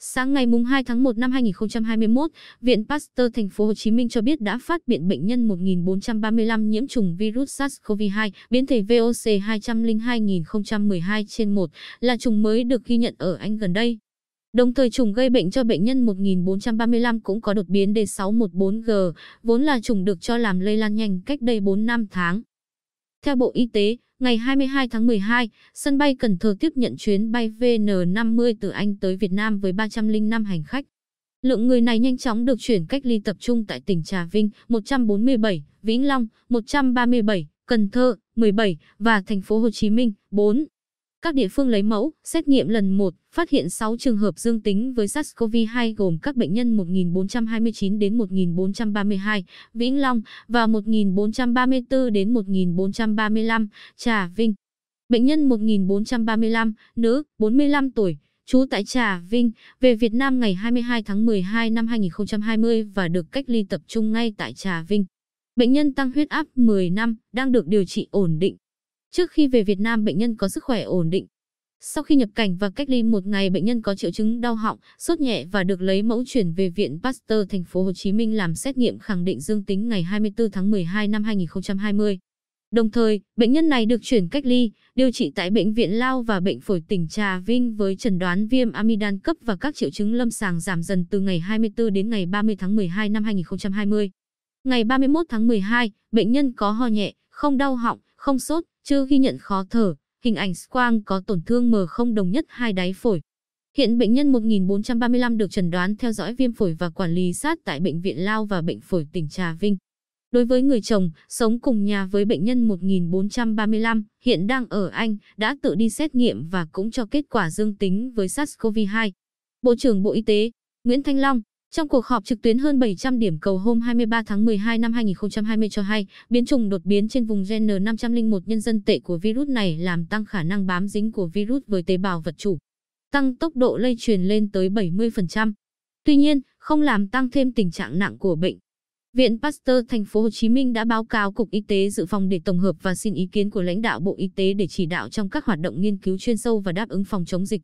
Sáng ngày 2 tháng 1 năm 2021, Viện Pasteur Thành phố Hồ Chí Minh cho biết đã phát hiện bệnh nhân 1435 nhiễm trùng virus SARS-CoV-2, biến thể VOC 202 202012 trên 1 là trùng mới được ghi nhận ở Anh gần đây. Đồng thời trùng gây bệnh cho bệnh nhân 1435 cũng có đột biến D614G, vốn là trùng được cho làm lây lan nhanh cách đây 4 năm tháng. Theo Bộ Y tế, ngày 22 tháng 12, sân bay Cần Thơ tiếp nhận chuyến bay VN50 từ Anh tới Việt Nam với 305 hành khách. Lượng người này nhanh chóng được chuyển cách ly tập trung tại tỉnh Trà Vinh 147, Vĩnh Long 137, Cần Thơ 17 và thành phố Hồ Chí Minh 4. Các địa phương lấy mẫu, xét nghiệm lần 1, phát hiện 6 trường hợp dương tính với SARS-CoV-2 gồm các bệnh nhân 1429 đến 1432, Vĩnh Long và 1434 đến 1435, Trà Vinh. Bệnh nhân 1435, nữ, 45 tuổi, trú tại Trà Vinh, về Việt Nam ngày 22 tháng 12 năm 2020 và được cách ly tập trung ngay tại Trà Vinh. Bệnh nhân tăng huyết áp 10 năm, đang được điều trị ổn định. Trước khi về Việt Nam bệnh nhân có sức khỏe ổn định. Sau khi nhập cảnh và cách ly một ngày bệnh nhân có triệu chứng đau họng, sốt nhẹ và được lấy mẫu chuyển về Viện Pasteur thành phố Hồ Chí Minh làm xét nghiệm khẳng định dương tính ngày 24 tháng 12 năm 2020. Đồng thời, bệnh nhân này được chuyển cách ly, điều trị tại Bệnh viện Lao và Bệnh phổi tỉnh Trà Vinh với chẩn đoán viêm amidan cấp và các triệu chứng lâm sàng giảm dần từ ngày 24 đến ngày 30 tháng 12 năm 2020. Ngày 31 tháng 12, bệnh nhân có ho nhẹ, không đau họng, không sốt, chưa ghi nhận khó thở, hình ảnh quang có tổn thương mờ không đồng nhất hai đáy phổi. Hiện bệnh nhân 1435 được chẩn đoán theo dõi viêm phổi và quản lý sát tại Bệnh viện Lao và Bệnh phổi tỉnh Trà Vinh. Đối với người chồng, sống cùng nhà với bệnh nhân 1435, hiện đang ở Anh, đã tự đi xét nghiệm và cũng cho kết quả dương tính với SARS-CoV-2. Bộ trưởng Bộ Y tế Nguyễn Thanh Long trong cuộc họp trực tuyến hơn 700 điểm cầu hôm 23 tháng 12 năm 2020 cho hay, biến chủng đột biến trên vùng gen N501 nhân dân tệ của virus này làm tăng khả năng bám dính của virus với tế bào vật chủ, tăng tốc độ lây truyền lên tới 70%. Tuy nhiên, không làm tăng thêm tình trạng nặng của bệnh. Viện Pasteur thành phố Hồ Chí Minh đã báo cáo Cục Y tế dự phòng để tổng hợp và xin ý kiến của lãnh đạo Bộ Y tế để chỉ đạo trong các hoạt động nghiên cứu chuyên sâu và đáp ứng phòng chống dịch.